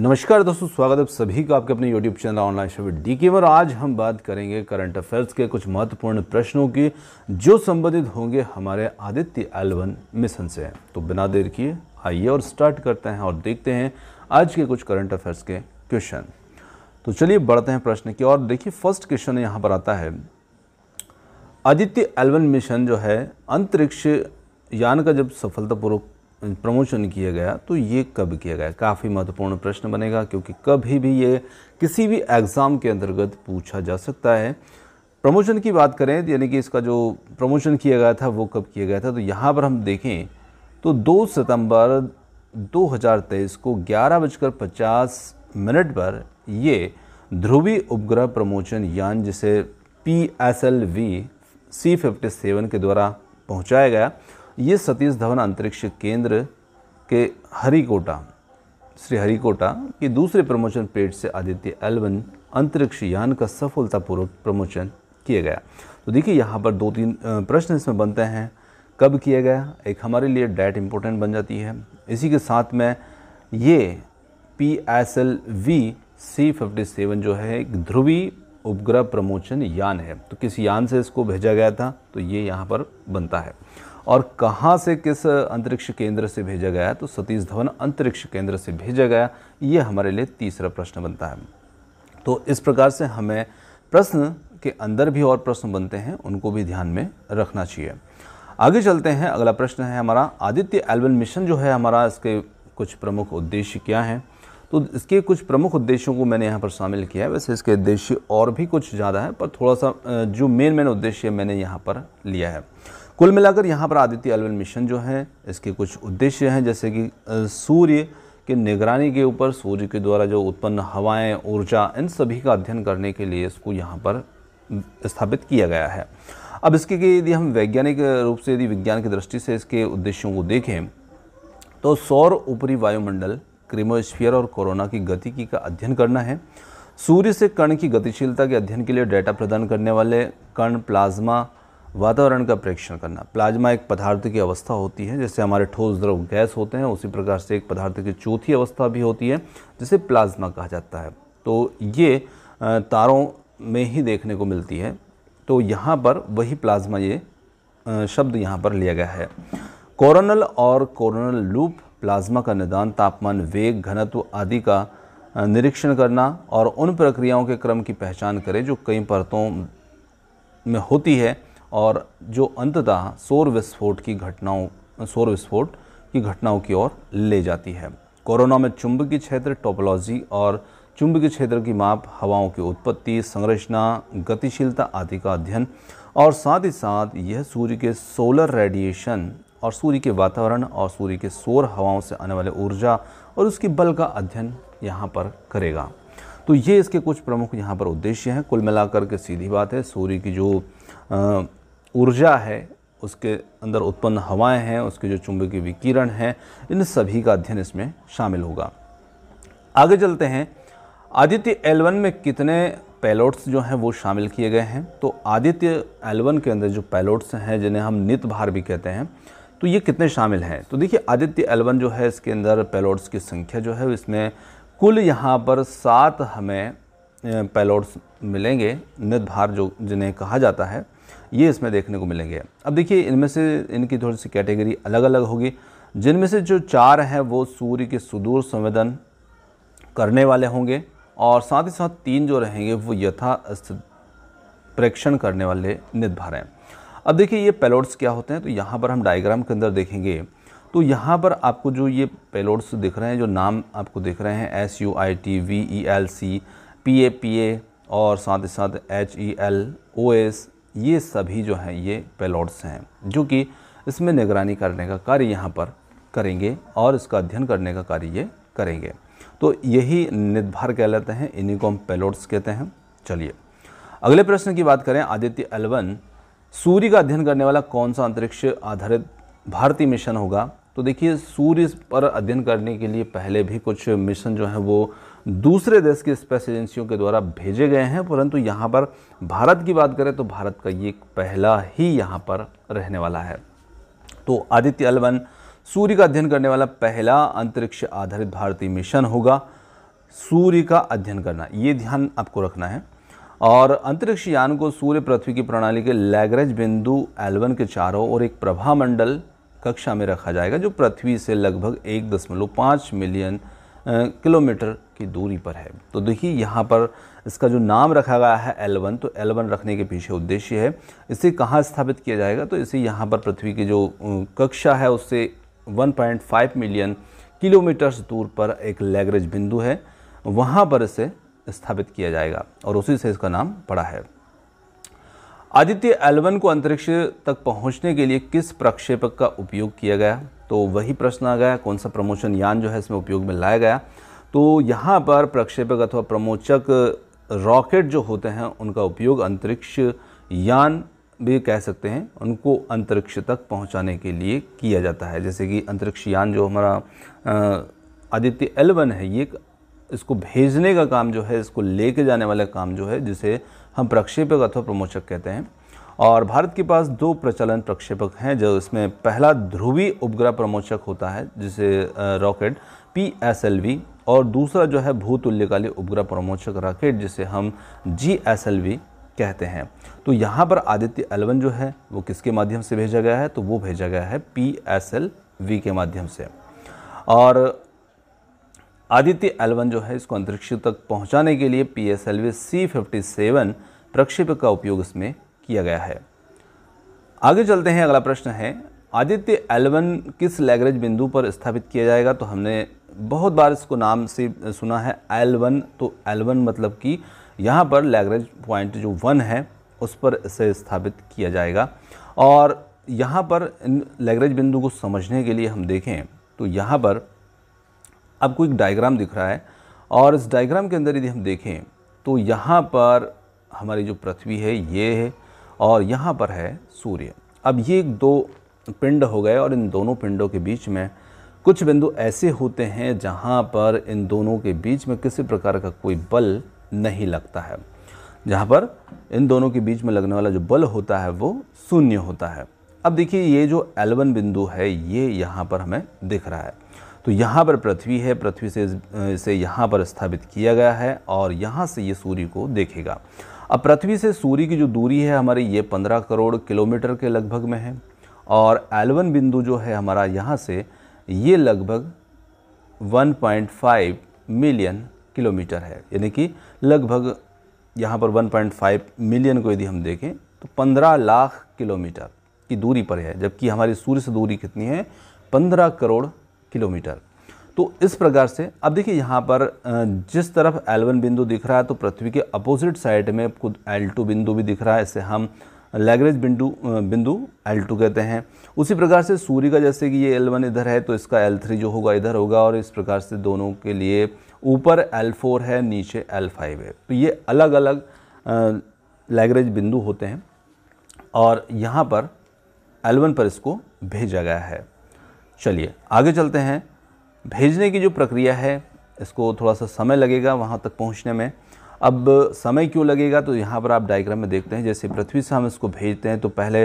नमस्कार दोस्तों स्वागत है सभी का आपके अपने YouTube चैनल ऑनलाइन शब्द डी के और आज हम बात करेंगे करंट अफेयर्स के कुछ महत्वपूर्ण प्रश्नों की जो संबंधित होंगे हमारे आदित्य एलवन मिशन से तो बिना देर किए आइए और स्टार्ट करते हैं और देखते हैं आज के कुछ करंट अफेयर्स के क्वेश्चन तो चलिए बढ़ते हैं प्रश्न की और देखिए फर्स्ट क्वेश्चन यहाँ पर आता है आदित्य एलवन मिशन जो है अंतरिक्ष यान का जब सफलतापूर्वक प्रमोशन किया गया तो ये कब किया गया काफ़ी महत्वपूर्ण प्रश्न बनेगा क्योंकि कभी भी ये किसी भी एग्ज़ाम के अंतर्गत पूछा जा सकता है प्रमोशन की बात करें यानी कि इसका जो प्रमोशन किया गया था वो कब किया गया था तो यहाँ पर हम देखें तो 2 सितंबर 2023 को ग्यारह बजकर पचास मिनट पर ये ध्रुवी उपग्रह प्रमोशन यान जिसे P S L V C fifty seven के द्वारा पहुँचाया गया ये सतीश धवन अंतरिक्ष केंद्र के हरिकोटा श्री हरिकोटा के दूसरे प्रमोशन पेड से आदित्य एलवन अंतरिक्ष यान का सफलतापूर्वक प्रमोशन किया गया तो देखिए यहाँ पर दो तीन प्रश्न इसमें बनते हैं कब किया गया एक हमारे लिए डेट इम्पोर्टेंट बन जाती है इसी के साथ में ये P S L V C fifty seven जो है एक ध्रुवी उपग्रह प्रमोचन यान है तो किस यान से इसको भेजा गया था तो ये यहाँ पर बनता है और कहाँ से किस अंतरिक्ष केंद्र से भेजा गया तो सतीश धवन अंतरिक्ष केंद्र से भेजा गया ये हमारे लिए तीसरा प्रश्न बनता है तो इस प्रकार से हमें प्रश्न के अंदर भी और प्रश्न बनते हैं उनको भी ध्यान में रखना चाहिए आगे चलते हैं अगला प्रश्न है हमारा आदित्य एल्बन मिशन जो है हमारा इसके कुछ प्रमुख उद्देश्य क्या हैं तो इसके कुछ प्रमुख उद्देश्यों को मैंने यहाँ पर शामिल किया है वैसे इसके उद्देश्य और भी कुछ ज़्यादा है पर थोड़ा सा जो मेन मेन उद्देश्य मैंने यहाँ पर लिया है कुल मिलाकर यहाँ पर आदित्य एलवन मिशन जो है इसके कुछ उद्देश्य हैं जैसे कि सूर्य के निगरानी के ऊपर सूर्य के द्वारा जो उत्पन्न हवाएं ऊर्जा इन सभी का अध्ययन करने के लिए इसको यहाँ पर स्थापित किया गया है अब इसके यदि हम वैज्ञानिक रूप से यदि विज्ञान की दृष्टि से इसके उद्देश्यों को देखें तो सौर ऊपरी वायुमंडल क्रीमोस्फियर और कोरोना की गतिकी का अध्ययन करना है सूर्य से कण की गतिशीलता के अध्ययन के लिए डेटा प्रदान करने वाले कण प्लाज्मा वातावरण का प्रेक्षण करना प्लाज्मा एक पदार्थ की अवस्था होती है जैसे हमारे ठोस द्रव गैस होते हैं उसी प्रकार से एक पदार्थ की चौथी अवस्था भी होती है जिसे प्लाज्मा कहा जाता है तो ये तारों में ही देखने को मिलती है तो यहाँ पर वही प्लाज्मा ये शब्द यहाँ पर लिया गया है कोरोनल और कोरोनल लूप प्लाज्मा का निदान तापमान वेग घनत्व आदि का निरीक्षण करना और उन प्रक्रियाओं के क्रम की पहचान करें जो कई परतों में होती है और जो अंततः सौर विस्फोट की घटनाओं सौर विस्फोट की घटनाओं की ओर ले जाती है कोरोना में चुंबकीय क्षेत्र टोपोलॉजी और चुंबकीय क्षेत्र की माप हवाओं की उत्पत्ति संरचना गतिशीलता आदि का अध्ययन और साथ ही साथ यह सूर्य के सोलर रेडिएशन और सूर्य के वातावरण और सूर्य के सौर हवाओं से आने वाले ऊर्जा और उसकी बल का अध्ययन यहाँ पर करेगा तो ये इसके कुछ प्रमुख यहाँ पर उद्देश्य हैं कुल मिलाकर के सीधी बात है सूर्य की जो ऊर्जा है उसके अंदर उत्पन्न हवाएं हैं उसके जो चुंबकीय विकिरण हैं इन सभी का अध्ययन इसमें शामिल होगा आगे चलते हैं आदित्य एलवन में कितने पैलोट्स जो हैं वो शामिल किए गए हैं तो आदित्य एलवन के अंदर जो पैलोट्स हैं जिन्हें हम नित भार भी कहते हैं तो ये कितने शामिल हैं तो देखिए आदित्य एलवन जो है इसके अंदर पैलोट्स की संख्या जो है इसमें कुल यहाँ पर सात हमें पैलोट्स मिलेंगे नित भार जो जिन्हें कहा जाता है ये इसमें देखने को मिलेंगे अब देखिए इनमें से इनकी थोड़ी सी कैटेगरी अलग अलग होगी जिनमें से जो चार हैं वो सूर्य के सुदूर संवेदन करने वाले होंगे और साथ ही साथ तीन जो रहेंगे वो यथास्थित प्रेक्षण करने वाले निर्भर हैं अब देखिए ये पेलोड्स क्या होते हैं तो यहाँ पर हम डायग्राम के अंदर देखेंगे तो यहाँ पर आपको जो ये पेलोड्स दिख रहे हैं जो नाम आपको दिख रहे हैं S U I T V E L C P A P A और साथ ही साथ H E L O S ये सभी जो हैं ये पेलोट्स हैं जो कि इसमें निगरानी करने का कार्य यहाँ पर करेंगे और इसका अध्ययन करने का कार्य ये करेंगे तो यही निर्धार कहलाते हैं इन्हीं को हम पेलोट्स कहते हैं चलिए अगले प्रश्न की बात करें आदित्य एलवन सूर्य का अध्ययन करने वाला कौन सा अंतरिक्ष आधारित भारतीय मिशन होगा तो देखिए सूर्य पर अध्ययन करने के लिए पहले भी कुछ मिशन जो है वो दूसरे देश की स्पेस एजेंसियों के द्वारा भेजे गए हैं परंतु यहाँ पर भारत की बात करें तो भारत का ये पहला ही यहाँ पर रहने वाला है तो आदित्य अलवन सूर्य का अध्ययन करने वाला पहला अंतरिक्ष आधारित भारतीय मिशन होगा सूर्य का अध्ययन करना ये ध्यान आपको रखना है और अंतरिक्ष यान को सूर्य पृथ्वी की प्रणाली के लैगरेज बिंदु एलवन के चारों ओर एक प्रभा मंडल कक्षा में रखा जाएगा जो पृथ्वी से लगभग एक दशमलव पाँच मिलियन किलोमीटर की दूरी पर है तो देखिए यहाँ पर इसका जो नाम रखा गया है L1 तो L1 रखने के पीछे उद्देश्य है इसे कहाँ स्थापित किया जाएगा तो इसे यहाँ पर पृथ्वी की जो कक्षा है उससे 1.5 मिलियन किलोमीटर्स दूर पर एक लैग्रेज बिंदु है वहाँ पर इसे स्थापित किया जाएगा और उसी से इसका नाम पड़ा है आदित्य एलवन को अंतरिक्ष तक पहुंचने के लिए किस प्रक्षेपक का उपयोग किया गया तो वही प्रश्न आ गया कौन सा प्रमोशन यान जो है इसमें उपयोग में लाया गया तो यहाँ पर प्रक्षेपक अथवा प्रमोचक रॉकेट जो होते हैं उनका उपयोग अंतरिक्ष यान भी कह सकते हैं उनको अंतरिक्ष तक पहुंचाने के लिए किया जाता है जैसे कि अंतरिक्ष यान जो हमारा आदित्य एल वन है ये इसको भेजने का काम जो है इसको लेके जाने वाला काम जो है जिसे हम प्रक्षेपक अथवा प्रमोचक कहते हैं और भारत के पास दो प्रचलन प्रक्षेपक हैं जो इसमें पहला ध्रुवी उपग्रह प्रमोचक होता है जिसे rocket P S L V और दूसरा जो है भूतुल्यकाली उपग्रह प्रमोचक राकेट जिसे हम जी एस एल वी कहते हैं तो यहाँ पर आदित्य एलवन जो है वो किसके माध्यम से भेजा गया है तो वो भेजा गया है पी एस एल वी के माध्यम से और आदित्य एलवन जो है इसको अंतरिक्ष तक पहुँचाने के लिए P S L V C fifty seven प्रक्षेप का उपयोग इसमें किया गया है आगे चलते हैं अगला प्रश्न है आदित्य एलवन किस लैग्रेज बिंदु पर स्थापित किया जाएगा तो हमने बहुत बार इसको नाम से सुना है एल वन तो एल वन मतलब कि यहाँ पर लैग्रेज पॉइंट जो वन है उस पर इसे स्थापित किया जाएगा और यहाँ पर इन लैग्रेज बिंदु को समझने के लिए हम देखें तो यहाँ पर आपको एक डायग्राम दिख रहा है और इस डायग्राम के अंदर यदि हम देखें तो यहाँ पर हमारी जो पृथ्वी है ये है और यहाँ पर है सूर्य अब ये दो पिंड हो गए और इन दोनों पिंडों के बीच में कुछ बिंदु ऐसे होते हैं जहाँ पर इन दोनों के बीच में किसी प्रकार का कोई बल नहीं लगता है जहाँ पर इन दोनों के बीच में लगने वाला जो बल होता है वो शून्य होता है अब देखिए ये जो एलवन बिंदु है ये यहाँ पर हमें दिख रहा है तो यहाँ पर पृथ्वी है पृथ्वी से इसे यहाँ पर स्थापित किया गया है और यहाँ से ये सूर्य को देखेगा अब पृथ्वी से सूर्य की जो दूरी है हमारी ये पंद्रह करोड़ किलोमीटर के लगभग में है और एलवन बिंदु जो है हमारा यहाँ से ये लगभग 1.5 मिलियन किलोमीटर है यानी कि लगभग यहाँ पर 1.5 मिलियन को यदि हम देखें तो 15 लाख किलोमीटर की दूरी पर है जबकि हमारी सूर्य से दूरी कितनी है 15 करोड़ किलोमीटर तो इस प्रकार से अब देखिए यहाँ पर जिस तरफ एलवन बिंदु दिख रहा है तो पृथ्वी के अपोजिट साइड में खुद एल बिंदु भी दिख रहा है इससे हम लैग्रेज बिंदु बिंदु एल टू कहते हैं उसी प्रकार से सूर्य का जैसे कि ये L1 इधर है तो इसका एल थ्री जो होगा इधर होगा और इस प्रकार से दोनों के लिए ऊपर एल फोर है नीचे एल फाइव है तो ये अलग अलग लैग्रेज बिंदु होते हैं और यहाँ पर L1 पर इसको भेजा गया है चलिए आगे चलते हैं भेजने की जो प्रक्रिया है इसको थोड़ा सा समय लगेगा वहाँ तक पहुँचने में अब समय क्यों लगेगा तो यहाँ पर आप डायग्राम में देखते हैं जैसे पृथ्वी से हम इसको भेजते हैं तो पहले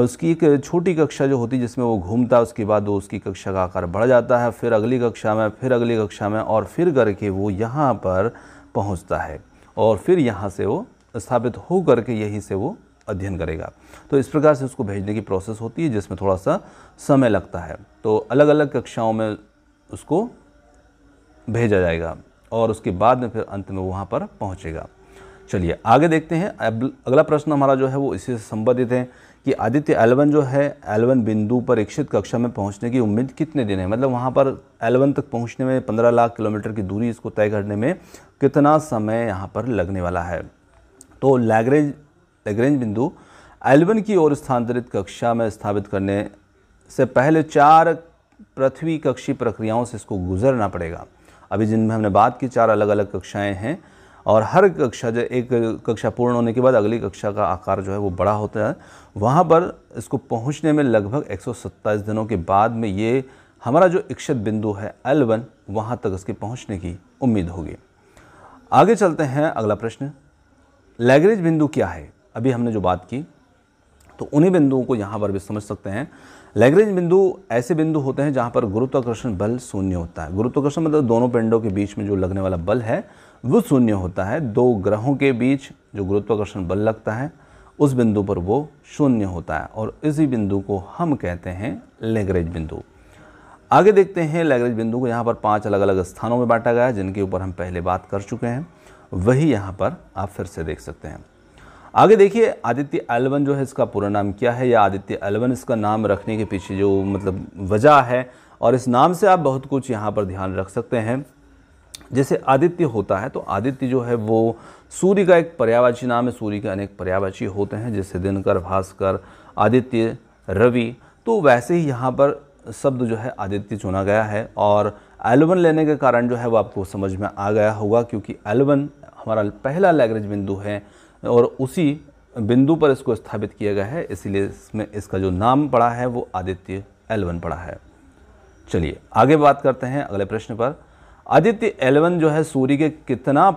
उसकी एक छोटी कक्षा जो होती है जिसमें वो घूमता है उसके बाद वो उसकी कक्षा का आकार बढ़ जाता है फिर अगली कक्षा में फिर अगली कक्षा में और फिर करके वो यहाँ पर पहुँचता है और फिर यहाँ से वो स्थापित हो करके यहीं से वो अध्ययन करेगा तो इस प्रकार से उसको भेजने की प्रोसेस होती है जिसमें थोड़ा सा समय लगता है तो अलग अलग कक्षाओं में उसको भेजा जाएगा और उसके बाद में फिर अंत में वहाँ पर पहुँचेगा चलिए आगे देखते हैं अगला प्रश्न हमारा जो है वो इसी से संबंधित है कि आदित्य एलवन जो है एलवन बिंदु पर इक्षित कक्षा में पहुंचने की उम्मीद कितने दिन है मतलब वहां पर एलवन तक पहुंचने में 15 लाख किलोमीटर की दूरी इसको तय करने में कितना समय यहां पर लगने वाला है तो लैगरेज लैग्रेंज बिंदु एलवन की ओर स्थानांतरित कक्षा में स्थापित करने से पहले चार पृथ्वी कक्षी प्रक्रियाओं से इसको गुजरना पड़ेगा अभी जिनमें हमने बात की चार अलग अलग कक्षाएँ हैं और हर कक्षा जो एक कक्षा पूर्ण होने के बाद अगली कक्षा का आकार जो है वो बड़ा होता है वहाँ पर इसको पहुँचने में लगभग एक दिनों के बाद में ये हमारा जो इक्षत बिंदु है एल वन वहाँ तक इसके पहुँचने की उम्मीद होगी आगे चलते हैं अगला प्रश्न लैगरेज बिंदु क्या है अभी हमने जो बात की तो उन्हीं बिंदुओं को यहाँ पर भी समझ सकते हैं लैग्रेंज बिंदु ऐसे बिंदु होते हैं जहाँ पर गुरुत्वाकर्षण बल शून्य होता है गुरुत्वाकर्षण मतलब दोनों पिंडों के बीच में जो लगने वाला बल है वो शून्य होता है दो ग्रहों के बीच जो गुरुत्वाकर्षण बल लगता है उस बिंदु पर वो शून्य होता है और इसी बिंदु को हम कहते हैं लैग्रेंज बिंदु आगे देखते हैं लैग्रेंज बिंदु को यहाँ पर पाँच अलग अलग स्थानों में बांटा गया है जिनके ऊपर हम पहले बात कर चुके हैं वही यहाँ पर आप फिर से देख सकते हैं आगे देखिए आदित्य एलवन जो है इसका पूरा नाम क्या है या आदित्य एलवन इसका नाम रखने के पीछे जो मतलब वजह है और इस नाम से आप बहुत कुछ यहाँ पर ध्यान रख सकते हैं जैसे आदित्य होता है तो आदित्य जो है वो सूर्य का एक पर्यावाची नाम है सूर्य के अनेक पर्यावाची होते हैं जैसे दिनकर भास्कर आदित्य रवि तो वैसे ही यहाँ पर शब्द जो है आदित्य चुना गया है और एलवन लेने के कारण जो है वो आपको समझ में आ गया होगा क्योंकि एलवन हमारा पहला लैग्रेज बिंदु है और उसी बिंदु पर इसको स्थापित किया गया है इसीलिए इसमें इसका जो नाम पड़ा है वो आदित्य L1 पड़ा है चलिए आगे बात करते हैं अगले प्रश्न पर आदित्य L1 जो है सूर्य के कितना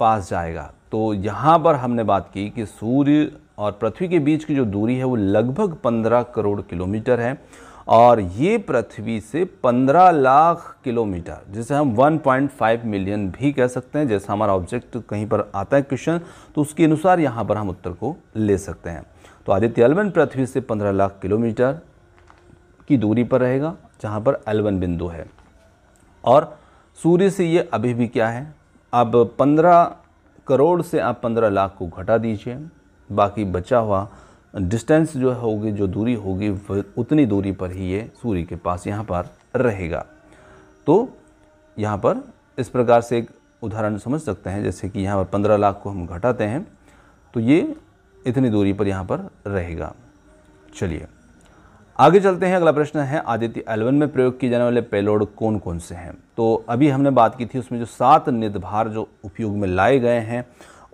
पास जाएगा तो यहाँ पर हमने बात की कि सूर्य और पृथ्वी के बीच की जो दूरी है वो लगभग 15 करोड़ किलोमीटर है और ये पृथ्वी से 15 लाख किलोमीटर जिसे हम 1.5 मिलियन भी कह सकते हैं जैसा हमारा ऑब्जेक्ट कहीं पर आता है क्वेश्चन तो उसके अनुसार यहाँ पर हम उत्तर को ले सकते हैं तो आदित्य एलवन पृथ्वी से 15 लाख किलोमीटर की दूरी पर रहेगा जहाँ पर अलवन बिंदु है और सूर्य से ये अभी भी क्या है अब पंद्रह करोड़ से आप पंद्रह लाख को घटा दीजिए बाकी बचा हुआ डिस्टेंस जो होगी जो दूरी होगी उतनी दूरी पर ही ये सूर्य के पास यहाँ पर रहेगा तो यहाँ पर इस प्रकार से एक उदाहरण समझ सकते हैं जैसे कि यहाँ पर पंद्रह लाख को हम घटाते हैं तो ये इतनी दूरी पर यहाँ पर रहेगा चलिए आगे चलते हैं अगला प्रश्न है आदित्य एलेवन में प्रयोग किए जाने वाले पेलोड कौन कौन से हैं तो अभी हमने बात की थी उसमें जो सात निर्धार जो उपयोग में लाए गए हैं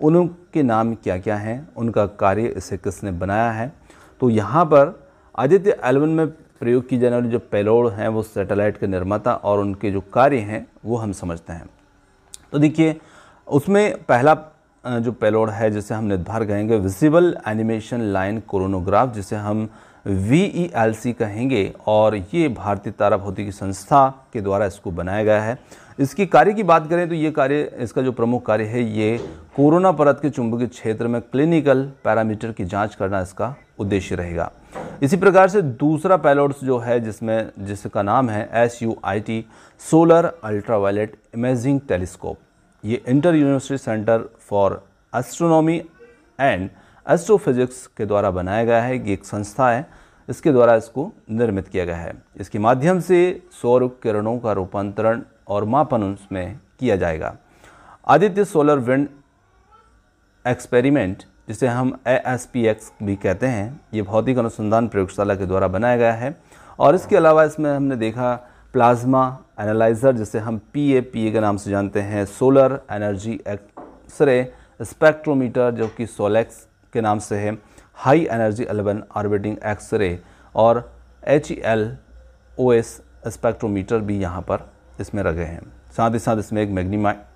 उनके नाम क्या क्या हैं उनका कार्य इसे किसने बनाया है तो यहाँ पर आदित्य एलवन में प्रयोग की जाने वाली जो पेलोड हैं वो सैटेलाइट के निर्माता और उनके जो कार्य हैं वो हम समझते हैं तो देखिए उसमें पहला जो पेलोड है जिसे हम निर्धार कहेंगे विजिबल एनिमेशन लाइन कोरोनोग्राफ जिसे हम वी e कहेंगे और ये भारतीय तारा भौतिकी संस्था के द्वारा इसको बनाया गया है इसकी कार्य की बात करें तो ये कार्य इसका जो प्रमुख कार्य है ये कोरोना परत के चुंबकीय क्षेत्र में क्लिनिकल पैरामीटर की जांच करना इसका उद्देश्य रहेगा इसी प्रकार से दूसरा पैलोड्स जो है जिसमें जिसका नाम है S U I T solar ultraviolet imaging telescope ये inter university centre for astronomy and astrophysics के द्वारा बनाया गया है ये एक संस्था है इसके द्वारा इसको निर्मित किया गया है इसके माध्यम से सौर किरणों का रूपांतरण और मापन उसमें किया जाएगा आदित्य सोलर विंड एक्सपेरिमेंट जिसे हम ए एस पी एक्स भी कहते हैं ये भौतिक अनुसंधान प्रयोगशाला के द्वारा बनाया गया है और इसके अलावा इसमें हमने देखा प्लाज्मा एनालाइज़र जिसे हम पी ए पी ए के नाम से जानते हैं सोलर एनर्जी एक्सरे स्पेक्ट्रोमीटर जो कि सोलेक्स के नाम से है high energy L one orbiting x ray और H E L O S spectrometer भी यहाँ पर इसमें लगे हैं साथ ही साथ इसमें एक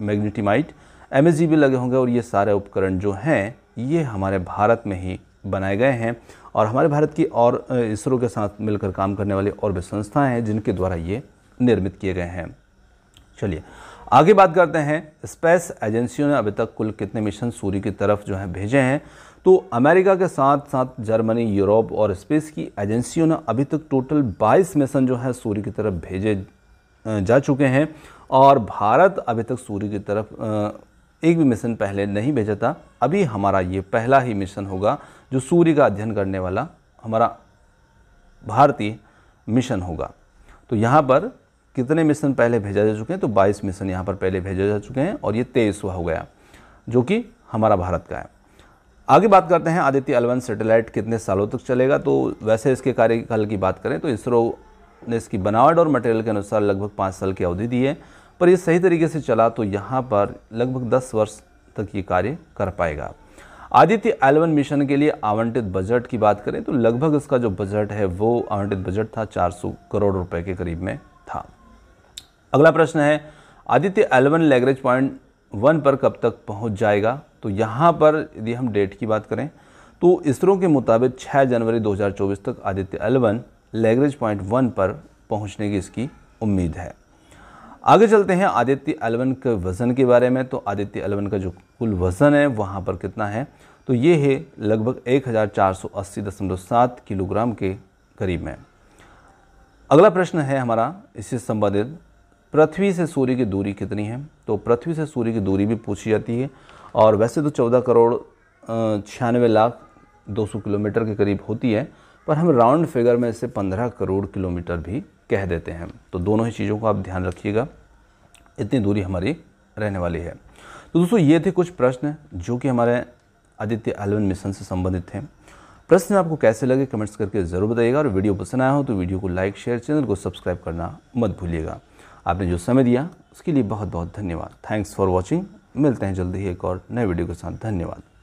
मैग्नीटीमाइट एम एस जी भी लगे होंगे और ये सारे उपकरण जो हैं ये हमारे भारत में ही बनाए गए हैं और हमारे भारत की और इसरो के साथ मिलकर काम करने वाली और भी संस्थाएं हैं जिनके द्वारा ये निर्मित किए गए हैं चलिए आगे बात करते हैं स्पेस एजेंसियों ने अभी तक कुल कितने मिशन सूर्य की तरफ जो है भेजे हैं तो अमेरिका के साथ साथ जर्मनी यूरोप और स्पेस की एजेंसियों ने अभी तक टोटल 22 मिशन जो है सूर्य की तरफ भेजे जा चुके हैं और भारत अभी तक सूर्य की तरफ एक भी मिशन पहले नहीं भेजा था अभी हमारा ये पहला ही मिशन होगा जो सूर्य का अध्ययन करने वाला हमारा भारतीय मिशन होगा तो यहाँ पर कितने मिशन पहले भेजा जा चुके हैं तो 22 मिशन यहाँ पर पहले भेजे जा चुके हैं और ये तेईसवा हो गया जो कि हमारा भारत का है आगे बात करते हैं आदित्य अलवन सैटेलाइट कितने सालों तक चलेगा तो वैसे इसके कार्यकाल की बात करें तो इसरो ने इसकी बनावट और मटेरियल के अनुसार लगभग पाँच साल की अवधि दी है पर ये सही तरीके से चला तो यहाँ पर लगभग दस वर्ष तक ये कार्य कर पाएगा आदित्य एलेवन मिशन के लिए आवंटित बजट की बात करें तो लगभग इसका जो बजट है वो आवंटित बजट था 400 करोड़ रुपए के करीब में था अगला प्रश्न है Aditya L one Lagrange point one पर कब तक पहुंच जाएगा तो यहाँ पर यदि हम डेट की बात करें तो इसरो के मुताबिक 6 जनवरी 2024 तक Aditya L one Lagrange point one पर पहुँचने की इसकी उम्मीद है आगे चलते हैं आदित्य एलवन के वज़न के बारे में तो आदित्य एलवन का जो कुल वज़न है वहाँ पर कितना है तो ये है लगभग 1480.7 किलोग्राम के करीब में अगला प्रश्न है हमारा इससे संबंधित पृथ्वी से सूर्य की दूरी कितनी है तो पृथ्वी से सूर्य की दूरी भी पूछी जाती है और वैसे तो चौदह करोड़ छियानवे लाख दो सौ किलोमीटर के करीब होती है पर हम राउंड फिगर में इसे पंद्रह करोड़ किलोमीटर भी कह देते हैं तो दोनों ही चीज़ों को आप ध्यान रखिएगा इतनी दूरी हमारी रहने वाली है तो दोस्तों ये थे कुछ प्रश्न जो कि हमारे आदित्य एलवन मिशन से संबंधित थे प्रश्न आपको कैसे लगे कमेंट्स करके ज़रूर बताइएगा और वीडियो पसंद आया हो तो वीडियो को लाइक शेयर चैनल को सब्सक्राइब करना मत भूलिएगा आपने जो समय दिया उसके लिए बहुत बहुत धन्यवाद थैंक्स फॉर वॉचिंग मिलते हैं जल्दी ही एक और नए वीडियो के साथ धन्यवाद